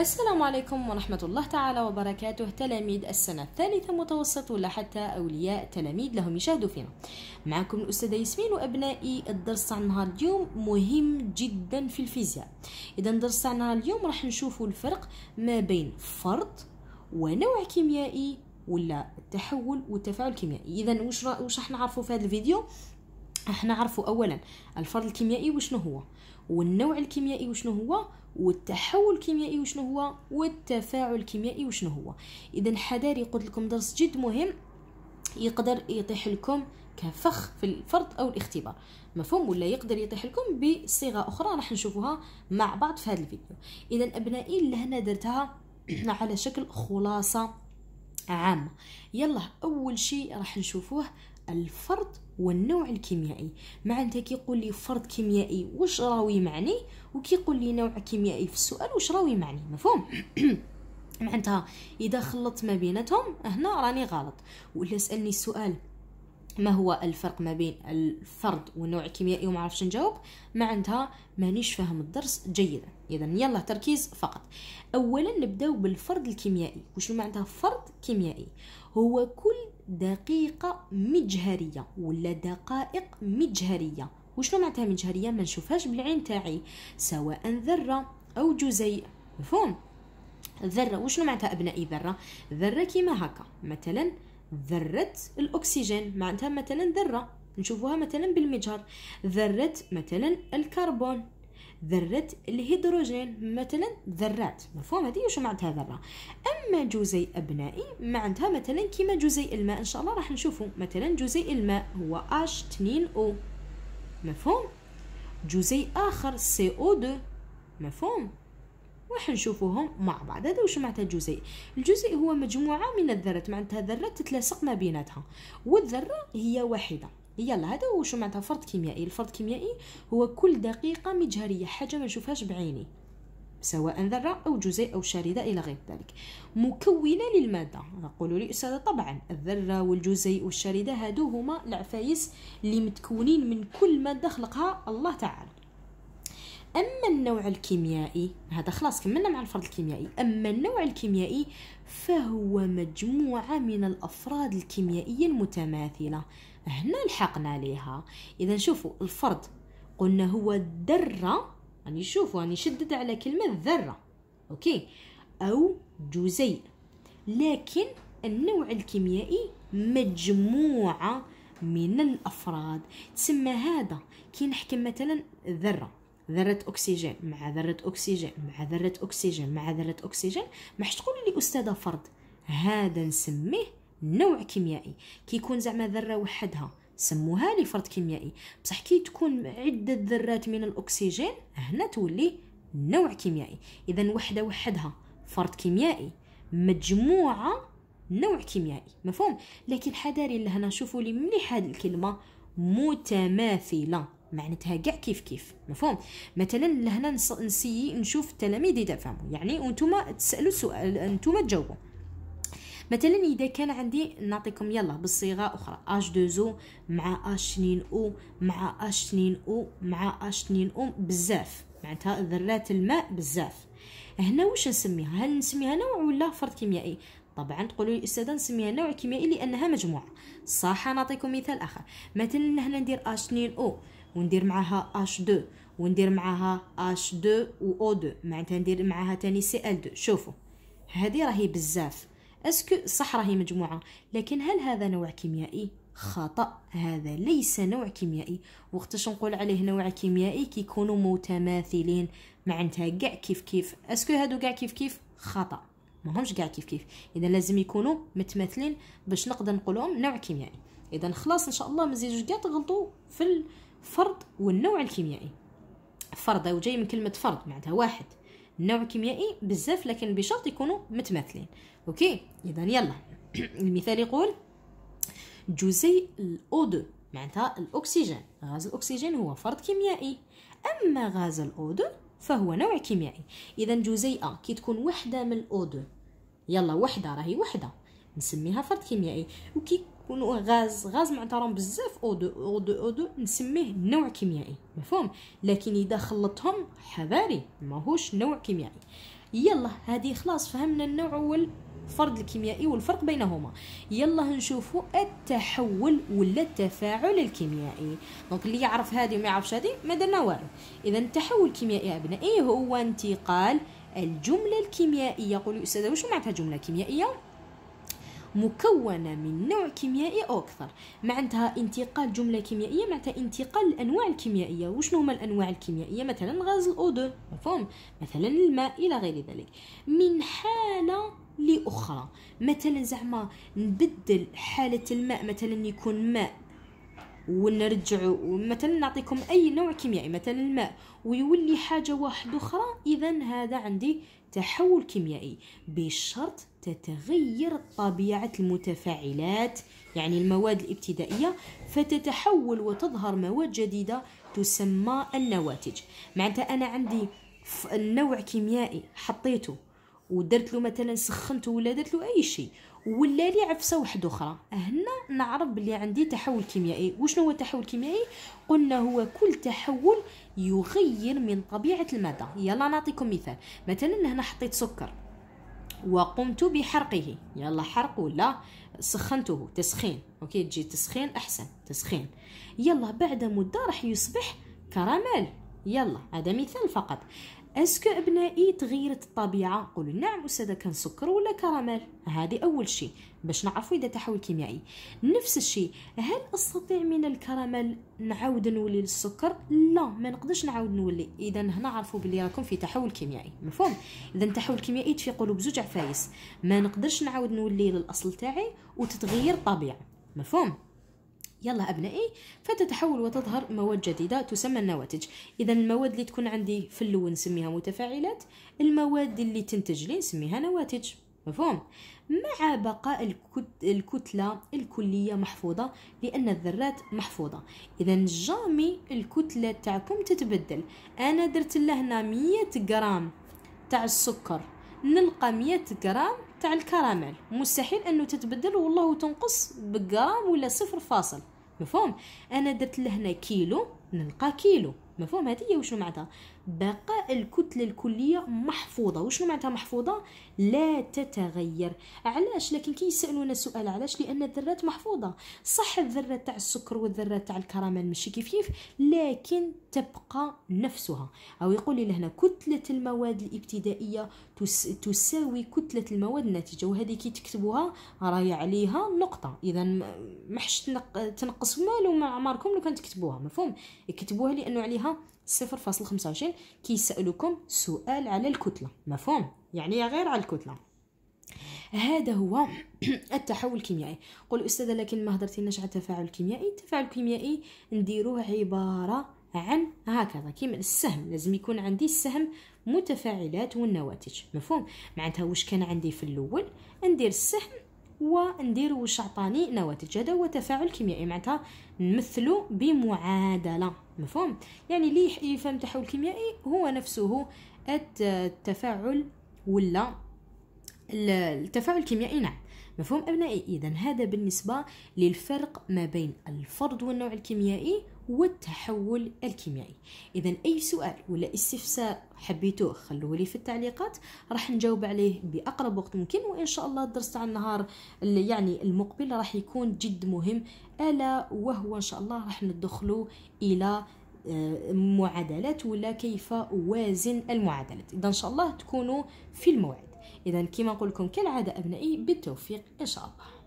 السلام عليكم ورحمة الله تعالى وبركاته تلاميذ السنة الثالثة متوسط ولا حتى أولياء تلاميذ لهم يشاهدوا فينا معكم الأستاذة ياسمين وأبنائي الدرس تاع نهار اليوم مهم جدا في الفيزياء إذا الدرس تاع نهار اليوم راح نشوفوا الفرق ما بين فرض ونوع كيميائي ولا التحول والتفاعل الكيميائي إذا واش راح نعرفوا في هذا الفيديو راح نعرفوا أولا الفرض الكيميائي وشنو هو والنوع الكيميائي وشنو هو والتحول الكيميائي وشنو هو والتفاعل الكيميائي وشنو هو اذا حذاري قلت لكم درس جد مهم يقدر يطيح لكم كفخ في الفرض او الاختبار مفهوم ولا يقدر يطيح لكم بصيغه اخرى راح نشوفوها مع بعض في هذا الفيديو اذا ابنائي لهنا درتها على شكل خلاصه عامة يلا أول شيء راح نشوفوه الفرد والنوع الكيميائي معناتها كيقول لي فرد كيميائي واش راوي معني وكيقول لي نوع كيميائي في السؤال واش راوي معني مفهوم معناتها اذا خلطت ما بيناتهم هنا راني غلط ولا سالني السؤال ما هو الفرق ما بين الفرد والنوع الكيميائي وما عرفش نجاوب معناتها مانيش فاهم الدرس جيدا اذا يلا تركيز فقط اولا نبداو بالفرد الكيميائي وشنو معناتها فرد كيميائي هو كل دقيقه مجهريه ولا دقائق مجهريه وشنو معناتها مجهريه ما نشوفهاش بالعين تاعي سواء ذره او جزيء مفهوم ذره وشنو معناتها ابنائي ذره ذره كيما هكا مثلا ذرة الأكسجين معناتها مثلا ذرة نشوفوها مثلا بالمجهر ذرة مثلا الكربون ذرة الهيدروجين مثلا ذرات مفهوم هذه وش معناتها ذرة أما جزيء أبنائي معناتها مثلا كيما جزيء الماء إن شاء الله راح نشوفه مثلا جزيء الماء هو H2O مفهوم جزيء آخر CO2 مفهوم راح نشوفوهم مع بعض هذا واش معناتها الجزيء الجزيء هو مجموعه من الذرات معناتها ذرات تتلاصق ما بيناتها والذره هي واحده يلا هذا واش معناتها فرد كيميائي الفرد الكيميائي هو كل دقيقه مجهريه حاجه ما نشوفهاش بعيني سواء ذرة أو جزيء أو شاردة إلى غير ذلك مكونة للمادة نقول لي أستاذة طبعا الذرة والجزيء والشريدة هادو هما العفايس اللي متكونين من كل مادة خلقها الله تعالى اما النوع الكيميائي هذا خلاص كملنا مع الفرد الكيميائي اما النوع الكيميائي فهو مجموعه من الافراد الكيميائيه المتماثله هنا لحقنا ليها اذا شوفوا الفرد قلنا هو الذره راني شوفوا راني شدد على كلمه ذره اوكي او جزيء لكن النوع الكيميائي مجموعه من الافراد تسمى هذا كي نحكم مثلا ذره ذره اكسجين مع ذره اكسجين مع ذره اكسجين مع ذره اكسجين ما حش تقول لي استاذه فرد هذا نسميه نوع كيميائي كيكون زعما ذره وحدها سموها لي فرد كيميائي بصح كي تكون عده ذرات من الاكسجين هنا تولي نوع كيميائي اذا وحده وحدها فرد كيميائي مجموعه نوع كيميائي مفهوم لكن حذاري لهنا شوفوا لي مليح هذه الكلمه متماثله معناتها كاع كيف كيف مفهوم مثلا لهنا نسي نشوف التلاميذ اذا فهموا يعني وانتم تسالوا سؤال انتم تجاوبوا مثلا اذا كان عندي نعطيكم يلا بالصيغه اخرى اش 2 او مع اش 2 او مع اش 2 او مع اش 2 او بزاف معناتها ذرات الماء بزاف هنا واش نسميها هل نسميها نوع ولا فرد كيميائي طبعا تقولوا لي استاذه نسميها نوع كيميائي لانها مجموعه صح نعطيكم مثال اخر مثلا هنا ندير اش 2 او وندير معاها H2 وندير معاها H2 و O2 معناتها ندير معاها تاني Cl2 شوفوا هذه راهي بزاف اسكو صح راهي مجموعه لكن هل هذا نوع كيميائي خطا هذا ليس نوع كيميائي وقتاش نقول عليه نوع كيميائي كيكونوا متماثلين معناتها كاع كيف كيف اسكو هادو كاع كيف كيف خطا ماهمش كاع كيف كيف اذا لازم يكونوا متماثلين باش نقدر نقولهم نوع كيميائي اذا خلاص ان شاء الله ما كاع تغلطوا في فرد والنوع الكيميائي فرد او جاي من كلمه فرد معناتها واحد النوع الكيميائي بزاف لكن بشرط يكونوا متماثلين اوكي اذا يلا المثال يقول جزيء الاو 2 معناتها الاكسجين غاز الاكسجين هو فرد كيميائي اما غاز الاو 2 فهو نوع كيميائي اذا جزيئه كي تكون وحده من الاو 2 يلا وحده راهي وحده نسميها فرد كيميائي وكي يكون غاز غاز معترم بزاف او دو او دو او دو نسميه نوع كيميائي مفهوم لكن اذا خلطتهم حذاري ماهوش نوع كيميائي يلا هذه خلاص فهمنا النوع والفرد الكيميائي والفرق بينهما يلا نشوفوا التحول ولا التفاعل الكيميائي دونك اللي يعرف هذه وما يعرفش هذه ما درنا والو اذا التحول الكيميائي ابنائي هو انتقال الجمله الكيميائيه قولوا استاذه وش معناتها جمله كيميائيه مكونة من نوع كيميائي أو أكثر معناتها انتقال جملة كيميائية معناتها انتقال الأنواع الكيميائية وشنو هما الأنواع الكيميائية مثلا غاز الأودون مفهوم مثلا الماء إلى غير ذلك من حالة لأخرى مثلا زعما نبدل حالة الماء مثلا يكون ماء ونرجعوا مثلا نعطيكم اي نوع كيميائي مثلا الماء ويولي حاجه واحده اخرى اذا هذا عندي تحول كيميائي بشرط تتغير طبيعه المتفاعلات يعني المواد الابتدائيه فتتحول وتظهر مواد جديده تسمى النواتج معناتها انا عندي النوع كيميائي حطيته ودرت له مثلا سخنته ولا درت له اي شيء ولا لي عفسه واحده اخرى هنا نعرف بلي عندي تحول كيميائي وشنو هو التحول الكيميائي قلنا هو كل تحول يغير من طبيعه الماده يلا نعطيكم مثال مثلا هنا حطيت سكر وقمت بحرقه يلا حرق ولا سخنته تسخين اوكي تجي تسخين احسن تسخين يلا بعد مده راح يصبح كراميل يلا هذا مثال فقط اسكو ابنائي تغيرت الطبيعه قول نعم استاذه كان سكر ولا كراميل هذه اول شيء باش نعرفوا اذا تحويل كيميائي نفس الشيء هل استطيع من الكراميل نعاود نولي للسكر لا ما نقدرش نعاود نولي اذا هنا عرفوا بلي راكم في تحول كيميائي مفهوم اذا التحول الكيميائي تفيقوا له بزوج عفايس ما نقدرش نعاود نولي للاصل تاعي وتتغير الطبيعه مفهوم يلا أبنائي فتتحول وتظهر مواد جديدة تسمى النواتج إذا المواد اللي تكون عندي في اللون نسميها متفاعلات المواد اللي تنتج لي نسميها نواتج مفهوم مع بقاء الكتلة الكلية محفوظة لأن الذرات محفوظة إذا جامي الكتلة تاعكم تتبدل أنا درت لهنا مية غرام تاع السكر نلقى مية غرام تاع الكراميل مستحيل أنه تتبدل والله تنقص بغرام ولا صفر فاصل مفهوم انا درت لهنا كيلو نلقى كيلو مفهوم هذه هي وشنو معناتها بقاء الكتلة الكلية محفوظة وشنو معناتها محفوظة لا تتغير علاش لكن كي يسألونا السؤال علاش لأن الذرات محفوظة صح الذرة تاع السكر والذرة تاع الكراميل ماشي كيف كيف لكن تبقى نفسها أو يقول لي لهنا كتلة المواد الابتدائية تساوي كتلة المواد الناتجة وهذه كي تكتبوها راهي عليها نقطة إذا محش تنقص مالو مع ماركم لو كان تكتبوها مفهوم يكتبوها لانه عليها 0.25 كيسالوكم سؤال على الكتله مفهوم يعني غير على الكتله هذا هو التحول الكيميائي قل استاذه لكن ما هضرتي لناش على التفاعل الكيميائي التفاعل الكيميائي نديروه عباره عن هكذا كيما السهم لازم يكون عندي السهم متفاعلات والنواتج مفهوم معناتها واش كان عندي في الاول ندير السهم ونديروا واش عطاني نواتج هذا هو تفاعل كيميائي معناتها نمثلو بمعادله مفهوم يعني اللي يفهم التحول الكيميائي هو نفسه التفاعل ولا التفاعل الكيميائي نعم مفهوم أبنائي إذا هذا بالنسبة للفرق ما بين الفرض والنوع الكيميائي والتحول الكيميائي إذا أي سؤال ولا استفسار حبيتوه خلوه لي في التعليقات راح نجاوب عليه بأقرب وقت ممكن وإن شاء الله الدرس تاع النهار يعني المقبل راح يكون جد مهم ألا وهو إن شاء الله راح ندخلو إلى آه، معادلات ولا كيف اوازن المعادلات إذا إن شاء الله تكونوا في الموعد اذا كما نقول لكم كالعاده ابنائي بالتوفيق ان شاء الله